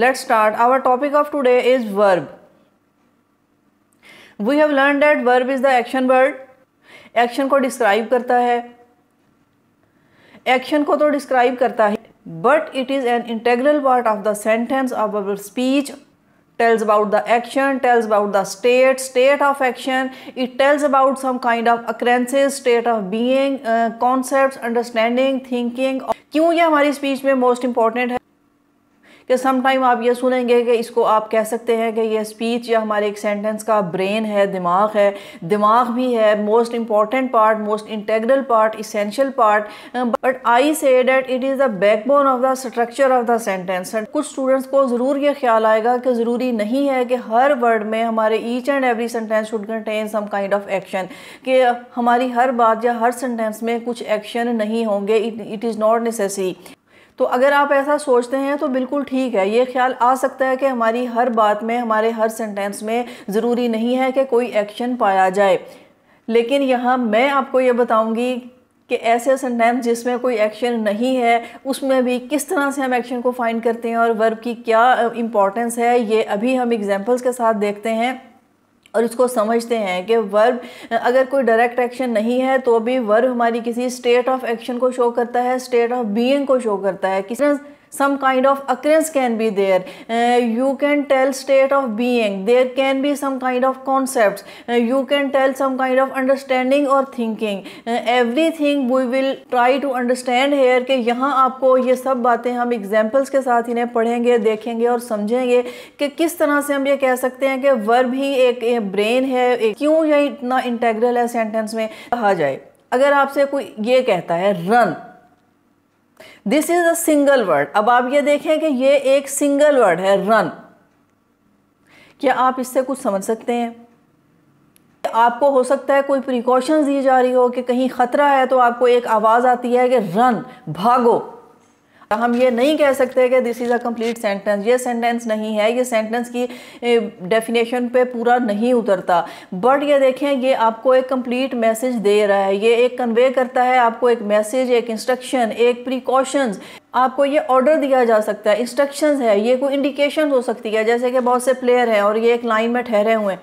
let's start our topic of today is verb we have learned that verb is the action word action को describe करता है action को तो describe करता है but it is an integral part of the sentence of our speech tells about the action tells about the state state of action it tells about some kind of occurrences state of being uh, concepts understanding thinking क्यों ये हमारी speech में most important है कि sometime आप ये सुनेंगे कि इसको आप कह सकते हैं कि यह स्पीच या हमारे एक सेंटेंस का ब्रेन है दिमाग है दिमाग भी है most important part most integral part essential part but I say that it is the backbone of the structure of the sentence कुछ स्टूडेंट्स को ज़रूर ये ख्याल आएगा कि ज़रूरी नहीं है कि हर वर्ड में हमारे each and every sentence should contain some kind of action कि हमारी हर बात या हर सेंटेंस में कुछ एक्शन नहीं होंगे इट इज़ नॉट नेसेसरी तो अगर आप ऐसा सोचते हैं तो बिल्कुल ठीक है ये ख्याल आ सकता है कि हमारी हर बात में हमारे हर सेंटेंस में ज़रूरी नहीं है कि कोई एक्शन पाया जाए लेकिन यहाँ मैं आपको ये बताऊँगी कि ऐसे सेंटेंस जिसमें कोई एक्शन नहीं है उसमें भी किस तरह से हम एक्शन को फाइंड करते हैं और वर्ब की क्या इंपॉर्टेंस है ये अभी हम एग्जांपल्स के साथ देखते हैं और उसको समझते हैं कि वर्ब अगर कोई डायरेक्ट एक्शन नहीं है तो भी वर्ब हमारी किसी स्टेट ऑफ एक्शन को शो करता है स्टेट ऑफ बीइंग को शो करता है किस तरह some kind of occurrence can be there uh, you can tell state of being there can be some kind of concepts uh, you can tell some kind of understanding or thinking uh, everything we will try to understand here ke yahan aapko ye sab baatein hum examples ke sath inhe padhenge dekhenge aur samjhenge ke kis tarah se hum ye keh sakte hain ke verb hi ek, एक brain है kyun ye itna integral hai sentence mein kaha jaye जाए अगर आपसे कोई ये कहता है run this is a single word अब आप ये देखें कि ये एक सिंगल वर्ड है रन क्या आप इससे कुछ समझ सकते हैं आपको हो सकता है कोई प्रिकॉशंस दी जा रही हो कि कहीं ख़तरा है तो आपको एक आवाज़ आती है कि रन भागो तो हम ये नहीं कह सकते कि this is a complete sentence ये सेंटेंस नहीं है ये सेंटेंस की डेफिनेशन पे पूरा नहीं उतरता बट ये देखें ये आपको एक कंप्लीट मैसेज दे रहा है ये एक कन्वे करता है आपको एक मैसेज एक इंस्ट्रक्शन एक प्रिकॉशंस आपको ये ऑर्डर दिया जा सकता है इंस्ट्रक्शन है ये कोई इंडिकेशन हो सकती है जैसे कि बहुत से प्लेयर हैं और ये एक लाइन में ठहरे हुए हैं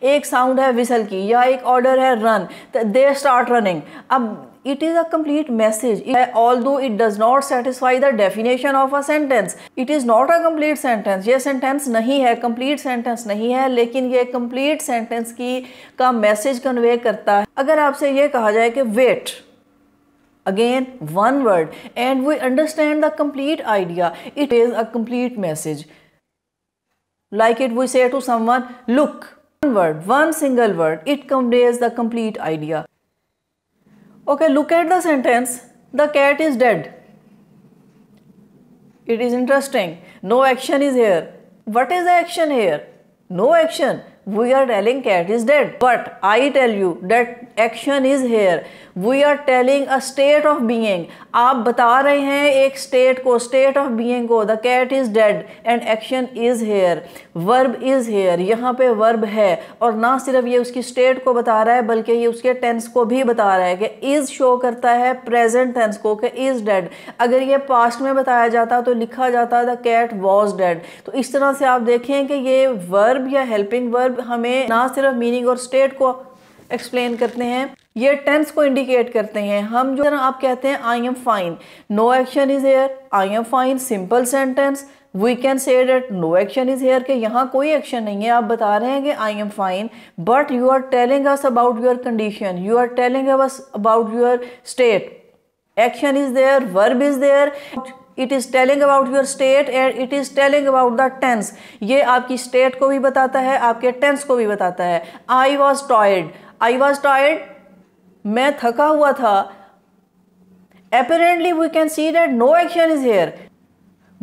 हैं एक साउंड है विसल की या एक ऑर्डर है रन दे स्टार्ट रनिंग अब It is a complete message. It, although it does not satisfy the definition of a sentence, it is not a complete sentence. ये sentence nahi hai complete sentence nahi hai lekin ye complete sentence ki ka message convey karta hai agar aap se ye kaha jaye ki wait again one word and we understand the complete idea it is a complete message like it we say to someone look one word one single word it conveys the complete idea Okay, look at the sentence, the cat is dead. It is interesting. No action is here. What is the action here? No action. We are telling cat is dead. But I tell you that action is here. We are telling a state of being आप बता रहे हैं एक state को state of being को the cat is dead and action is here verb is here यहाँ पे verb है और ना सिर्फ ये उसकी स्टेट को बता रहा है बल्कि ये उसके टेंस को भी बता रहा है कि इज़ शो करता है प्रेजेंट टेंस को कि इज़ डेड अगर ये पास्ट में बताया जाता तो लिखा जाता द कैट वॉज डेड तो इस तरह से आप देखें कि ये वर्ब या हेल्पिंग वर्ब हमें ना सिर्फ मीनिंग और स्टेट को एक्सप्लेन करते हैं ये टेंस को इंडिकेट करते हैं हम जो तरह आप कहते हैं I am fine no action is here I am fine simple sentence we can say that no action is here के यहाँ कोई एक्शन नहीं है आप बता रहे हैं कि I am fine but you are telling us about your condition you are telling us about your state action is there verb is there it is telling about your state and it is telling about the tense ये आपकी state को भी बताता है आपके tense को भी बताता है आई वॉज टॉयड आई वॉज टायर्ड मैं थका हुआ था apparently we can see that no action is here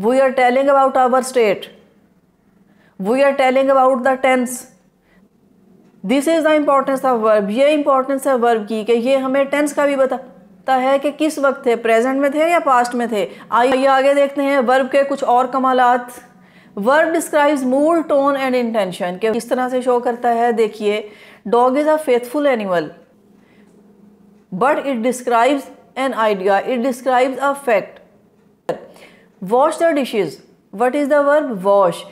we are telling about our state we are telling about the tense this is the importance of verb ये importance है verb की कि ये हमें टेंस का भी बताता है कि किस वक्त थे प्रेजेंट में थे या पास्ट में थे आइए आगे देखते हैं वर्ब के कुछ और कमालात verb describes mood tone and intention के इस तरह से शो करता है देखिए Dog is a faithful animal, but it describes an idea, it describes a fact. Wash the dishes. What is the verb? Wash.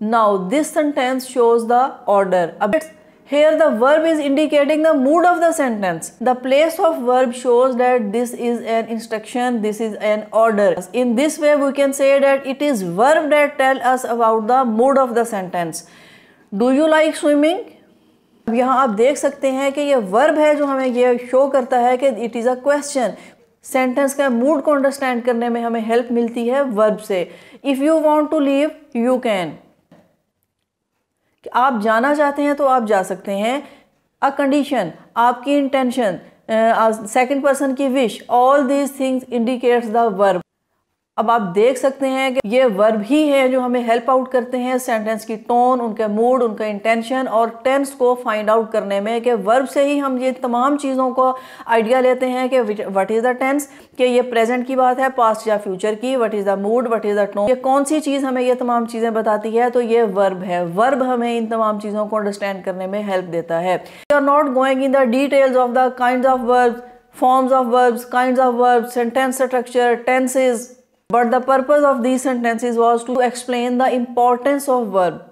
Now this sentence shows the order. Here the verb is indicating the mood of the sentence. The place of verb shows that this is an instruction, this is an order. In this way we can say that it is verb that tell us about the mood of the sentence. Do you like swimming? अब यहाँ आप देख सकते हैं कि ये verb है जो हमें ये शो करता है कि it is a question sentence का मूड को अंडरस्टैंड करने में हमें हेल्प मिलती है वर्ब से if you want to leave you can आप जाना चाहते हैं तो आप जा सकते हैं अ कंडीशन आपकी इंटेंशन सेकेंड पर्सन की wish all these things indicates the verb अब आप देख सकते हैं कि ये वर्ब ही है जो हमें हेल्प आउट करते हैं सेंटेंस की टोन उनका मूड उनका इंटेंशन और टेंस को फाइंड आउट करने में कि वर्ब से ही हम ये तमाम चीज़ों को आइडिया लेते हैं कि व्हाट इज़ द टेंस कि ये प्रेजेंट की बात है पास्ट या फ्यूचर की what is the mood what is the tone ये कौन सी चीज़ हमें ये तमाम चीज़ें बताती है तो ये वर्ब है वर्ब हमें इन तमाम चीज़ों को अंडरस्टैंड करने में हेल्प देता है you are not going in the details of the kind of verbs forms of verbs kind of verbs sentence structure tenses but the purpose of these sentences was to explain the importance of verb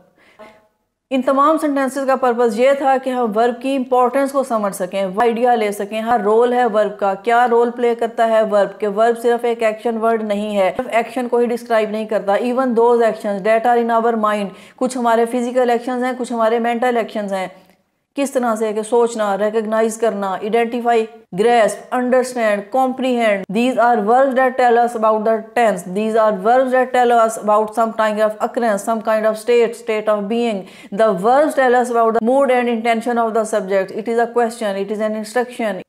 इन तमाम sentences का purpose ये था कि हम verb की importance को समझ सकें आइडिया ले सकें हाँ रोल है वर्ब का क्या रोल प्ले करता है वर्ब के वर्ब सिर्फ एक एक्शन वर्ड नहीं है सिर्फ एक्शन को ही डिस्क्राइब नहीं करता even those actions that are in our mind कुछ हमारे फिजिकल एक्शंस हैं कुछ हमारे मेंटल एक्शंस हैं किस तरह से है कि सोचना रिकोगनाइज करना identify grasp understand comprehend these are verb that tell us about the tense these are verb that tell us about some kind of occurrence some kind of state state of being the verb tell us about the mood and intention of the subject it is a question it is an instruction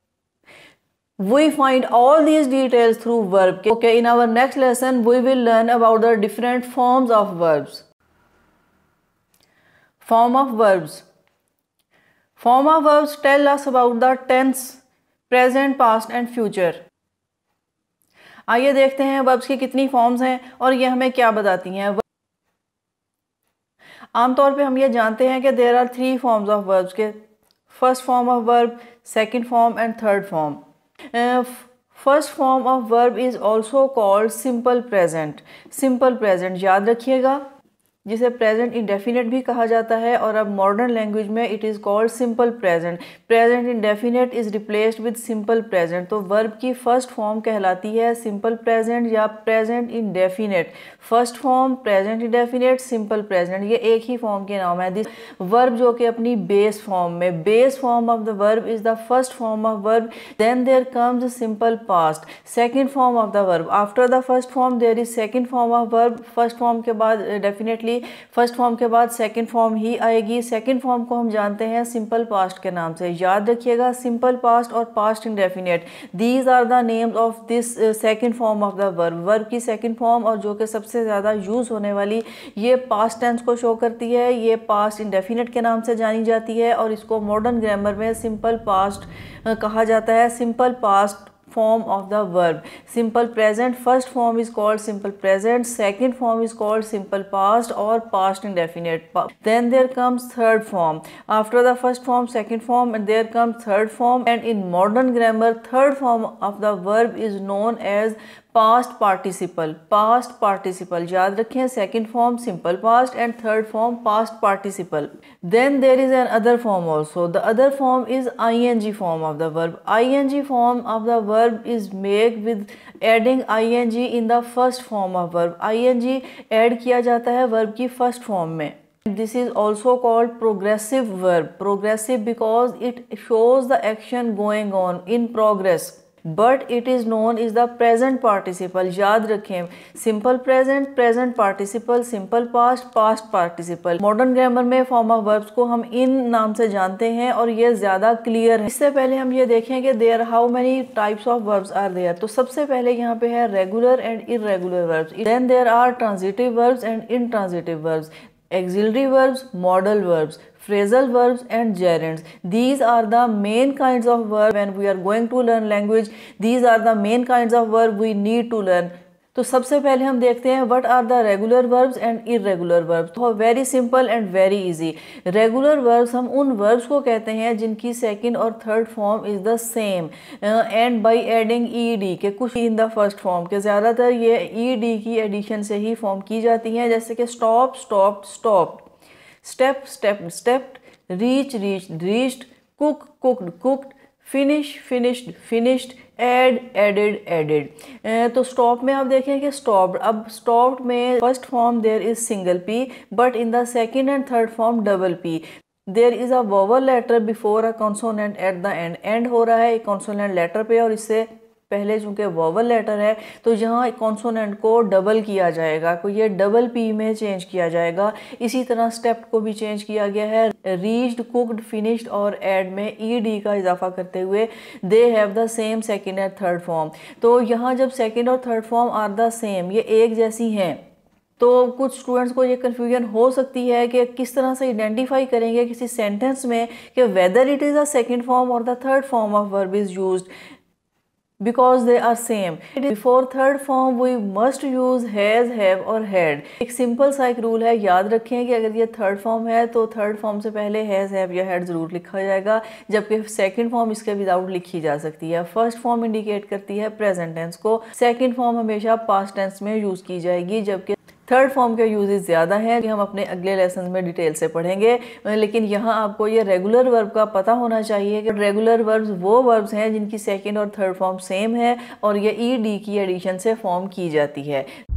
we find all these details through verb okay in our next lesson we will learn about the different forms of verbs form of verbs Former verbs tell us about the tense, present, past and future. आइए देखते हैं verbs की कितनी forms हैं और ये हमें क्या बताती हैं आमतौर पे हम ये जानते हैं कि there are three forms of verbs के first form of verb second form and third form first form of verb is also called simple present simple present याद रखिएगा जिसे प्रेजेंट इंडेफिनेट भी कहा जाता है और अब मॉडर्न लैंग्वेज में it is called simple present present indefinite is replaced with simple present तो वर्ब की फ़र्स्ट फॉर्म कहलाती है सिंपल प्रेजेंट या present indefinite first form present indefinite simple present ये एक ही फॉर्म के नाम है दिस वर्ब जो कि अपनी बेस फॉर्म में base form of the verb is the first form of verb then there comes simple past second form of the verb after the first form there is second form of verb first form के बाद definitely eh, आएगी first form के बाद second form ही आएगी second form को हम जानते हैं सिंपल पास्ट के नाम से याद रखिएगा सिंपल पास्ट और past indefinite these are the names of this second form of the verb verb की सेकंड फॉर्म और जो कि सबसे ज़्यादा यूज़ होने वाली ये पास्ट टेंस को शो करती है ये पास्ट इंडेफिनेट के नाम से जानी जाती है और इसको मॉडर्न ग्रामर में सिंपल पास्ट uh, कहा जाता है simple past form of the verb. Simple present first form is called simple present, second form is called simple past or past indefinite. Then there comes third form. After the first form, second form and there comes third form and in modern grammar third form of the verb is known as past participle past participle याद रखें second form simple past and third form past participle then there is another form also the other form is I N G form of the verb I N G form of the verb is make with adding I N G in the first form of verb I N G add किया जाता है verb की first form में this is also called progressive verb progressive because it shows the action going on in progress but it is known is the present participle याद रखें simple present present participle simple past past participle modern grammar में form of verbs को हम इन नाम से जानते हैं और ये ज़्यादा क्लियर है इससे पहले हम ये देखें कि there how many types of verbs are there तो सबसे पहले यहाँ पे है regular and irregular verbs then there are transitive verbs and intransitive verbs auxiliary verbs modal verbs phrasal verbs and gerunds these are the main kinds of verb when we are going to learn language these are the main kinds of verb we need to learn तो सबसे पहले हम देखते हैं what are the regular verbs and irregular verbs तो very simple and very easy regular verbs हम उन verbs को कहते हैं जिनकी सेकंड और third form is the same and by adding ED के कुछ इन द फर्स्ट फॉर्म के ज़्यादातर ये ईडी की एडिशन से ही फॉर्म की जाती हैं जैसे कि stop stop stop step step stepped reach reach reached cook cooked cooked finish finished finished add added added तो स्टॉप में आप देखें कि स्टॉप अब स्टॉप में first form there is single P but in the second and third form double P there is a vowel letter before a consonant at the end and हो रहा है एक कॉन्सोनेंट लेटर पे और इससे पहले चूँकि वोवल लेटर है तो यहाँ कॉन्सोनेंट को डबल किया जाएगा को तो ये डबल पी में चेंज किया जाएगा इसी तरह स्टेप को भी चेंज किया गया है रीच्ड कुकड फिनिश्ड और एड में ई डी का इजाफा करते हुए they have the same second and third form तो यहाँ जब सेकेंड और third form are the same ये एक जैसी हैं तो कुछ स्टूडेंट्स को ये कन्फ्यूजन हो सकती है कि किस तरह से आइडेंटिफाई करेंगे किसी सेंटेंस में कि whether it is a second form और the third form of verb is used because they are same. Before third form we must use has, have और had. एक simple सा एक rule है याद रखें कि अगर ये third form है तो third form से पहले has, have या had ज़रूर लिखा जाएगा जबकि second form इसके without लिखी जा सकती है First form indicate करती है present tense को Second form हमेशा past tense में use की जाएगी जबकि थर्ड फॉर्म के यूजेज ज़्यादा हैं हम अपने अगले लेसन में डिटेल से पढ़ेंगे लेकिन यहाँ आपको ये रेगुलर वर्ब का पता होना चाहिए कि रेगुलर वर्ब्स वो वर्ब्स हैं जिनकी सेकेंड और थर्ड फॉर्म सेम है और ये ई डी की एडिशन से फॉर्म की जाती है